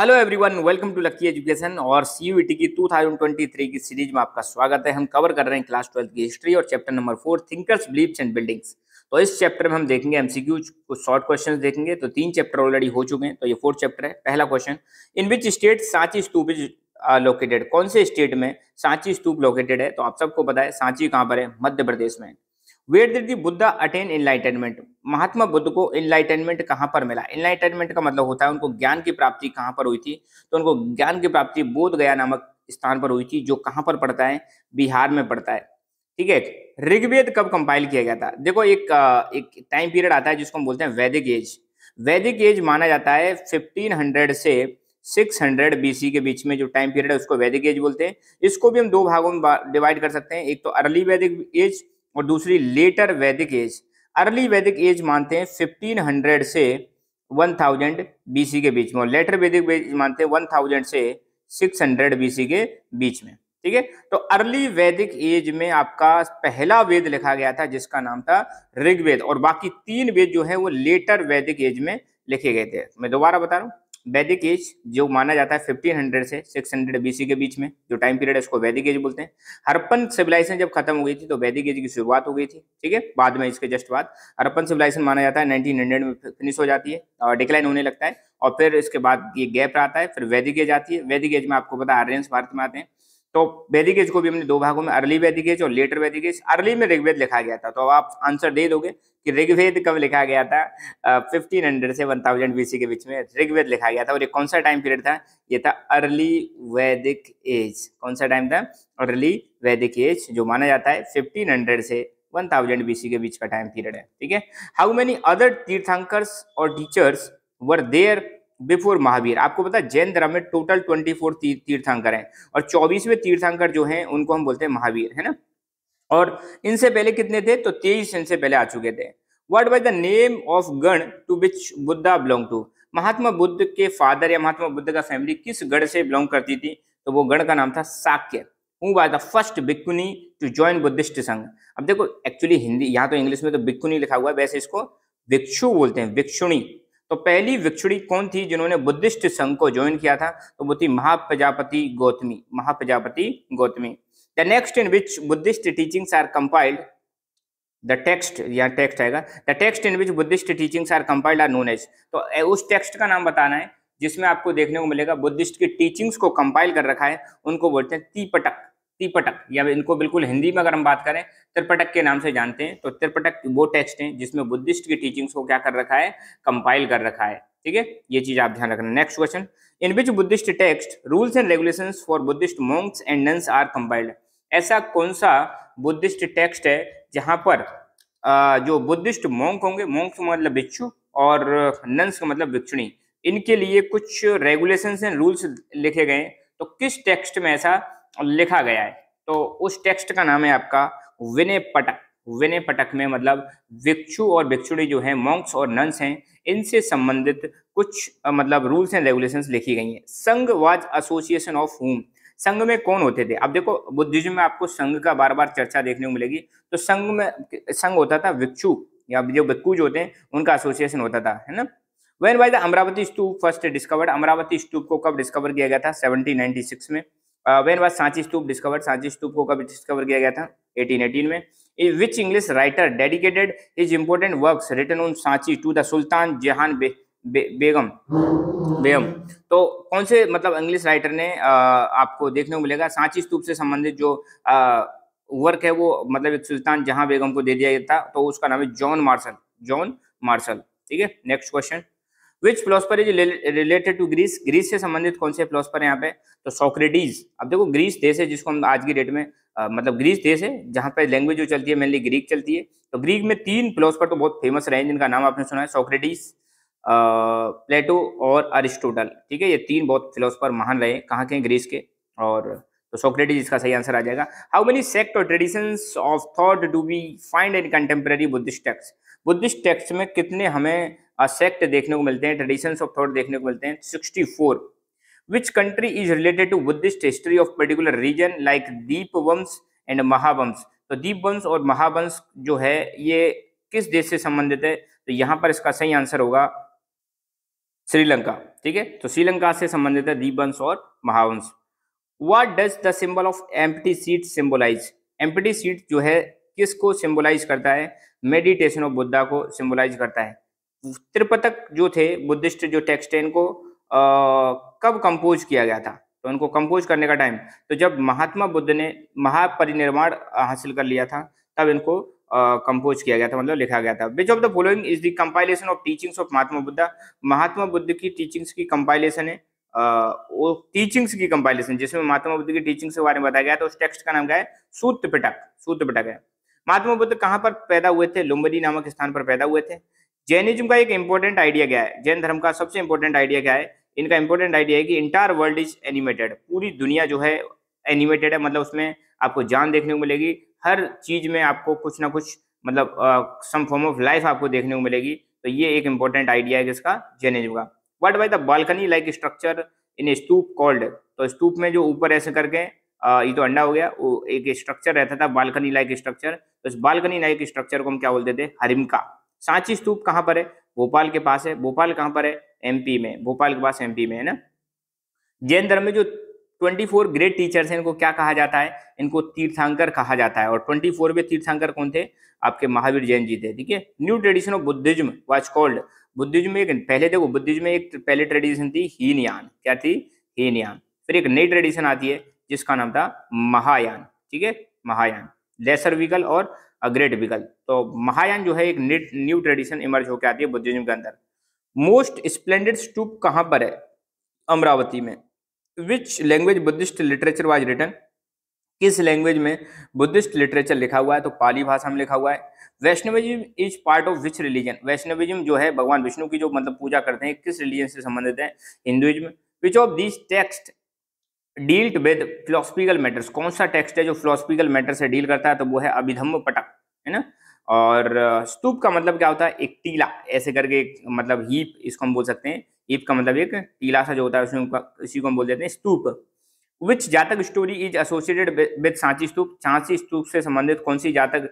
hello everyone welcome to Lucky Education और CUET e की 2023 की सीरीज में आपका स्वागत है हम कवर कर रहे हैं क्लास ट्वेल्थ की हिस्ट्री और chapter number four thinkers beliefs and buildings तो इस चैप्टर में हम देखेंगे एमसीक्यू कुछ शॉर्ट क्वेश्चन देखेंगे तो तीन चैप्टर ऑलरेडी हो चुके हैं तो ये फोर्थ चैप्टर है पहला question in which state Sanchi stupa is located कौन से स्टेट में सांची स्तूप लोकेटेड है तो आप सबको पता है सांची कहाँ पर है मध्य प्रदेश में where did the Buddha attain enlightenment Mahatma Buddha को इनलाइटनमेंट कहाँ पर मिला इनलाइटनमेंट का मतलब होता है उनको ज्ञान की प्राप्ति कहाँ पर हुई थी तो उनको ज्ञान की प्राप्ति बोध गया नामक स्थान पर हुई थी जो कहाँ पर पड़ता है बिहार में पड़ता है ठीक है ऋग्वेद कब कंपाइल किया गया था देखो एक एक टाइम पीरियड आता है जिसको हम बोलते हैं वैदिक एज वैदिक एज माना जाता है 1500 से 600 बीसी के बीच में जो टाइम पीरियड है उसको वैदिक एज बोलते हैं इसको भी हम दो भागों में डिवाइड कर सकते हैं एक तो अर्ली वैदिक एज और दूसरी लेटर वैदिक एज अर्ली वैदिक एज मानते हैं हंड्रेड से 1000 बीसी के बीच में और लेटर वैदिक एज मानते हैं थाउजेंड से 600 बीसी के बीच में ठीक है तो अर्ली वैदिक एज में आपका पहला वेद लिखा गया था जिसका नाम था ऋग्वेद और बाकी तीन वेद जो है वो लेटर वैदिक एज में लिखे गए थे मैं दोबारा बता रहा हूँ वैदिक एज जो माना जाता है 1500 से 600 बीसी के बीच में जो टाइम पीरियड है उसको वैदिक एज बोलते हैं हरपन सिविलाइजेशन जब खत्म हो गई थी तो वैदिक एज की शुरुआत हो गई थी ठीक है बाद में इसके जस्ट बाद हरपन सिविलाइजेशन माना जाता है 1900 में फिनिश हो जाती है और डिक्लाइन होने लगता है और फिर इसके बाद ये गैप आता है फिर वैदिक एज आती है वैदिक एज में आपको पता है आर्यंस भारत में आते हैं तो वैदिक एज को भी हमने दो भागों में अर्ली वैदिक एज और लेटर वैदिक एज अर्ली में ऋग्वेद लिखा गया था तो अब आप आंसर दे दोगे कि ऋग्वेद कब लिखा गया था फिफ्टीन हंड्रेड से वन थाउजेंड बीसी के बीच में ऋग्वेद लिखा गया था और ये कौन सा टाइम पीरियड था ये था अर्ली वैदिक एज कौन सा टाइम था अर्ली वैदिक एज जो माना जाता है फिफ्टीन हंड्रेड से वन थाउजेंड बीसी के बीच का टाइम पीरियड है ठीक है हाउ मेनी अदर तीर्थंकर्स और teachers were there before Mahavir आपको पता है जैन धर्म में टोटल ट्वेंटी फोर तीर्थंकर हैं और चौबीसवें तीर्थंकर जो हैं उनको हम बोलते हैं महावीर है ना और इनसे पहले कितने थे तो तेईस इनसे पहले आ चुके थे what by the name of gana to which Buddha belong to Mahatma Buddha के फादर या महात्मा बुद्ध का फैमिली किस गढ़ से बिलोंग करती थी तो वो गण का नाम था Shakya who the first bhikkhuni to join Buddhist sangha अब देखो एक्चुअली हिंदी यहाँ तो इंग्लिश में तो बिक्कुनी लिखा हुआ है वैसे इसको भिक्षु बोलते हैं भिक्षुणी तो पहली विक्षुड़ी कौन थी जिन्होंने बुद्धिस्ट संघ को ज्वाइन किया था तो वो थी Mahaprajapati Gautami Mahaprajapati Gautami the next in which Buddhist teaching are compiled the text या टेक्स्ट आएगा the text in which Buddhist teaching are compiled are known as तो उस टेक्स्ट का नाम बताना है जिसमें आपको देखने को मिलेगा बुद्धिस्ट की टीचिंग्स को कंपाइल कर रखा है उनको बोलते हैं तीपटक त्रिपटक या इनको बिल्कुल हिंदी में अगर हम बात करें त्रिपटक के नाम से जानते हैं तो त्रिपटक वो टेक्स्ट हैं जिसमें बुद्धिस्ट की टीचिंग्स को क्या कर रखा है कंपाइल कर रखा है ठीक है ये चीज आप ध्यान रखना next question in which Buddhist text rules and regulation for Buddhist monks and nuns are compiled ऐसा कौन सा बुद्धिस्ट टेक्स्ट है जहां पर जो बुद्धिस्ट मोंक होंगे मोंक मतलब भिक्षु और नंस का मतलब भिक्षुणी इनके लिए कुछ रेगुलेशन एंड रूल्स लिखे गए तो किस टेक्स्ट में ऐसा लिखा गया है तो उस टेक्स्ट का नाम है आपका विनय पटक विनय पटक में मतलब भिक्षु और भिक्षुड़ी जो है मॉन्क्स और नंस हैं इनसे संबंधित कुछ मतलब रूल्स एंड रेगुलेशंस लिखी गई हैं संघ वाज एसोसिएशन ऑफ होम संघ में कौन होते थे अब देखो बुद्धिज्म में आपको संघ का बार बार चर्चा देखने को मिलेगी तो संघ में संघ होता था भिक्षु या जो जो होते हैं उनका एसोसिएशन होता था है ना when by the Amaravati stupa first discovered Amaravati stupa को कब डिस्कवर किया गया था सिक्स में when was Sanchi stupa discovered Sanchi stupa को कब डिस्कवर किया गया था 1818 में is which English writer dedicated his important work written on Sanchi to the Sultan Jahan बे, बे, बेगम बेगम तो कौन से मतलब इंग्लिश राइटर ने आ, आपको देखने को मिलेगा सांची स्तूप से संबंधित जो आ, वर्क है वो मतलब एक सुल्तान जहां बेगम को दे दिया गया था तो उसका नाम है जॉन मार्शल जॉन मार्शल ठीक है next question which philosopher is related to Greece Greece से संबंधित कौन से फिलोसफर है यहाँ पे तो सोक्रेटीज अब देखो ग्रीस देश है जिसको हम आज की डेट में आ, मतलब ग्रीस देश है जहाँ पे लैंग्वेज जो चलती है मेनली ग्रीक चलती है तो ग्रीक में तीन फिलोसफर तो बहुत फेमस रहे हैं जिनका नाम आपने सुना है सोक्रेटीज प्लेटो और अरिस्टोटल ठीक है ये तीन बहुत फिलोसफर महान रहे कहाँ के हैं ग्रीस के और तो सोक्रेटिस इसका सही आंसर आ जाएगा हाउ मेनी सेक्ट और tradition of thought do we find in contemporary Buddhist texts Buddhist texts में कितने हमें सेक्ट देखने को मिलते हैं ट्रेडिशन ऑफ थॉट देखने को मिलते हैं sixty four which country is related to Buddhist history of particular region like Dipavamsa and Mahavamsa तो दीप वंश और महावंश जो है ये किस देश से संबंधित है तो यहाँ पर इसका सही आंसर होगा श्रीलंका ठीक है तो श्रीलंका से संबंधित है दीपवंश और Mahavamsa what does the symbol of empty seat symbolize empty seat जो है किसको सिंबलाइज करता है मेडिटेशन ऑफ बुद्धा को सिंबलाइज करता है त्रिपतक जो थे बुद्धिस्ट जो टेक्स्ट है इनको आ, कब कंपोज किया गया था तो इनको कंपोज करने का टाइम तो जब महात्मा बुद्ध ने महापरिनिर्माण हासिल कर लिया था तब इनको कंपोज किया गया था मतलब लिखा गया था which of the following is the compilation of teachings of Mahatma Buddha Mahatma Buddha की टीचिंग्स की कंपाइलेशन है वो टीचिंग्स की कंपाइलेशन जिसमें महात्मा बुद्ध की टीचिंग्स के बारे में बताया गया था उस टेक्स्ट का नाम क्या है सूत्र पिटक सूत्र पिटक है महात्मा बुद्ध कहाँ पर पैदा हुए थे लुम्बदी नामक स्थान पर पैदा हुए थे जैनिज्म का एक इंपॉर्टेंट आइडिया क्या है जैन धर्म का सबसे इंपॉर्टेंट आइडिया क्या है इनका इंपॉर्टेंट आइडिया है कि इंटायर वर्ल्ड इज एनिमेटेड पूरी दुनिया जो है एनिमेटेड है मतलब उसमें आपको जान देखने को मिलेगी हर चीज में आपको कुछ ना कुछ मतलब सम फॉर्म ऑफ लाइफ आपको देखने को मिलेगी तो ये एक इंपॉर्टेंट आइडिया है किसका जैनिज्म का what by the balcony like structure in stupa called तो स्तूप में जो ऊपर ऐसे करके ये तो अंडा हो गया वो एक स्ट्रक्चर रहता था बालकनी लाइक स्ट्रक्चर तो इस बालकनी लाइक स्ट्रक्चर को हम क्या बोलते थे हरिमका सांची स्तूप कहाँ पर है भोपाल के पास है भोपाल कहाँ पर है एमपी में भोपाल के पास एमपी में है ना जैन धर्म में जो 24 ग्रेट टीचर्स हैं इनको क्या कहा जाता है इनको तीर्थांकर कहा जाता है और 24 फोर में तीर्थांकर कौन थे आपके महावीर जैन जी थे ठीक है new tradition of Buddhism was called Buddhism एक पहले देखो बुद्धिज्म में एक पहले ट्रेडिशन थी हीनयान क्या थी हीनयान फिर एक नई ट्रेडिशन आती है जिसका नाम था महायान ठीक है महायान लेसर व्हीकल और अ ग्रेट विकल तो महायान जो है एक न्यू ट्रेडिशन इमर्ज होकर आती है बुद्धिज्म के अंदर मोस्ट स्प्लेंडेड स्टूप कहाँ पर है अमरावती में which language Buddhist literature was written किस लैंग्वेज में बुद्धिस्ट लिटरेचर लिखा हुआ है तो पाली भाषा में लिखा हुआ है Vaishnavism is part of which religion Vaishnavism जो है भगवान विष्णु की जो मतलब पूजा करते हैं किस रिलीजन से संबंधित है Hinduism which of this text dealt with philosophical matters कौन सा टेक्स्ट है जो फिलोसफिकल मैटर से डील करता है तो वो है अभिधम्म पटक है ना और स्तूप का मतलब क्या होता है एक टीला ऐसे करके एक मतलब हीप इसको हम बोल सकते हैं हीप का मतलब एक टीला सा जो होता है उसमें इसी को हम बोल देते हैं stupa which Jataka story is associated with Sanchi stupa Sanchi stupa से संबंधित कौन सी जातक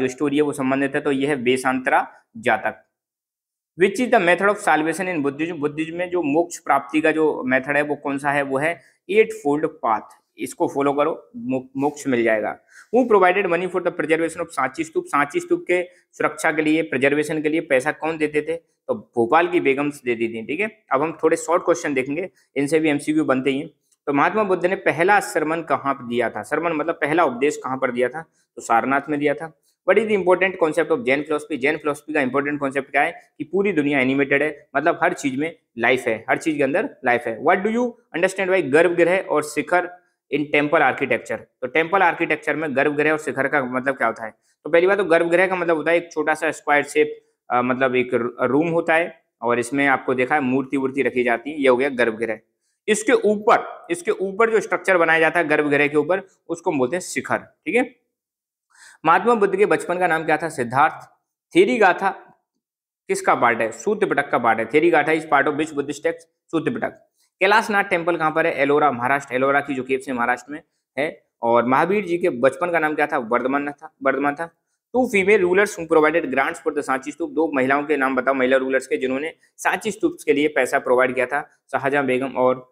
जो स्टोरी है वो संबंधित है तो यह है Vessantara Jataka which is the method of salvation in Buddhism Buddhism में जो मोक्ष प्राप्ति का जो मेथड है वो कौन सा है वो है एट फोल्ड पाथ इसको फॉलो करो मोक्ष मिल जाएगा वो provided money for the preservation of Sanchi stupa Sanchi stupa के सुरक्षा के लिए प्रिजर्वेशन के लिए पैसा कौन देते थे तो भोपाल की बेगम्स दे दी थी ठीक है अब हम थोड़े शॉर्ट क्वेश्चन देखेंगे इनसे भी एमसीक्यू बनते ही तो महात्मा बुद्ध ने पहला सरमन कहाँ पर दिया था सरमन मतलब पहला उपदेश कहाँ पर दिया था तो सारनाथ में दिया था what is important concept of Jain philosophy Jain philosophy का इंपॉर्टेंट कॉन्सेप्ट क्या है कि पूरी दुनिया एनिमेटेड है मतलब हर चीज में लाइफ है हर चीज के अंदर लाइफ है what do you understand by garbhagriha और शिखर इन टेम्पल आर्किटेक्चर तो टेम्पल आर्किटेक्चर में गर्भगृह और शिखर का मतलब क्या होता है तो पहली बात तो गर्भगृह का मतलब होता है एक छोटा सा स्क्वायर शेप मतलब एक रूम होता है और इसमें आपको देखा है मूर्ति वूर्ति रखी जाती है ये हो गया गर्भगृह इसके ऊपर इसके ऊपर जो स्ट्रक्चर बनाया जाता है गर्भगृह के ऊपर उसको हम बोलते हैं शिखर ठीक है महात्मा बुद्ध के बचपन का नाम क्या था सिद्धार्थ थेरी गाथा किसका पार्ट है सूर्य पिटक का पार्ट है Theri Gatha is part of which Buddhist texts Sutta Pitaka Kailashnath temple कहाँ पर है एलोरा महाराष्ट्र एलोरा की जो केप से महाराष्ट्र में है और महावीर जी के बचपन का नाम क्या था वर्धमान था वर्धमान था two female rulers provided grants for the Sanchi stupa दो महिलाओं के नाम बताओ महिला रूलर्स के जिन्होंने सांची स्तूप के लिए पैसा प्रोवाइड किया था शाहजहां बेगम और,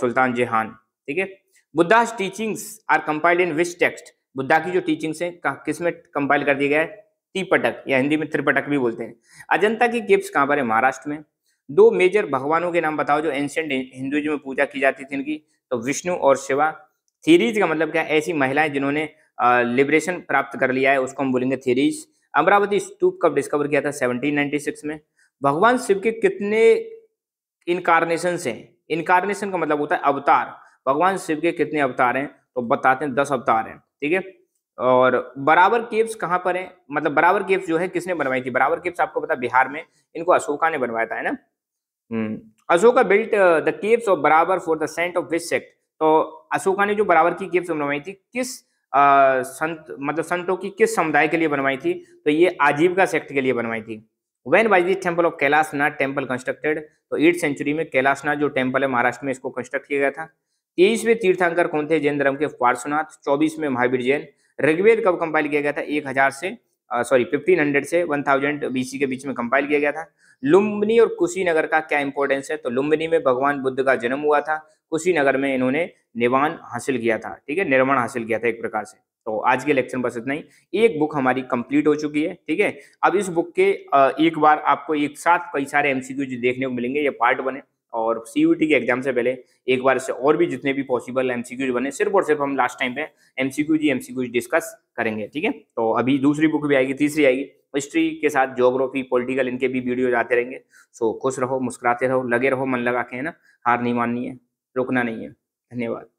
सुल्तान जेहान ठीक है Buddha's teachings are compiled in which text Buddha की जो टीचिंग्स हैं किस में कंपाइल कर दिया गया है त्रिपटक या हिंदी में त्रिपटक भी बोलते हैं अजंता की गिफ्ट कहाँ पर है महाराष्ट्र में दो मेजर भगवानों के नाम बताओ जो एंशियंट हिंदुज में पूजा की जाती थी इनकी तो विष्णु और शिवा थीरीज का मतलब क्या है ऐसी महिलाएं जिन्होंने लिबरेशन प्राप्त कर लिया है उसको हम बोलेंगे थीरीज अमरावती स्तूप कब डिस्कवर किया था 1796 में भगवान शिव के कितने इनकारनेशन हैं इनकारनेशन का मतलब होता है अवतार भगवान शिव के कितने अवतार हैं तो बताते हैं दस अवतार हैं ठीक है और बराबर केव्स कहाँ पर है मतलब बराबर केव्स जो है किसने बनवाई थी बराबर केव्स आपको पता बिहार में इनको अशोका ने बनवाया था है ना hmm, Ashoka built the caves of Barabar for the saint of which sect तो अशोका ने जो बराबर की केव्स बनवाई थी किस आ, uh, संत मतलब संतों की किस समुदाय के लिए बनवाई थी तो ये आजीविका सेक्ट के लिए बनवाई थी when was this temple of Kailashnath temple constructed तो एट सेंचुरी में कैलाशनाथ जो टेम्पल है महाराष्ट्र में इसको कंस्ट्रक्ट किया गया था तेईसवें तीर्थंकर कौन थे जैन धर्म के पार्श्वनाथ चौबीसवें महावीर जैन ऋग्वेद कब कंपाइल किया गया था एक हजार से सॉरी फिफ्टीन हंड्रेड से वन थाउजेंड बीसी के बीच में कंपाइल किया गया था लुम्बिनी और कुशीनगर का क्या इंपॉर्टेंस है तो लुम्बिनी में भगवान बुद्ध का जन्म हुआ था कुशीनगर में इन्होंने निवान हासिल किया था ठीक है निर्माण हासिल किया था एक प्रकार से तो आज के लेक्चर बस इतना ही एक बुक हमारी कंप्लीट हो चुकी है ठीक है अब इस बुक के एक बार आपको एक साथ कई सारे एमसीक्यू देखने को मिलेंगे ये पार्ट वन है और सी के एग्जाम से पहले एक बार से और भी जितने भी पॉसिबल एमसीक्यूज बने सिर्फ और सिर्फ हम लास्ट टाइम पे एमसीक्यूज जी एमसीक्यूज डिस्कस करेंगे ठीक है तो अभी दूसरी बुक भी आएगी तीसरी आएगी हिस्ट्री के साथ जोग्राफी पॉलिटिकल इनके भी वीडियोज आते रहेंगे सो खुश रहो मुस्कुराते रहो लगे रहो मन लगा के है ना हार नहीं माननी है रुकना नहीं है धन्यवाद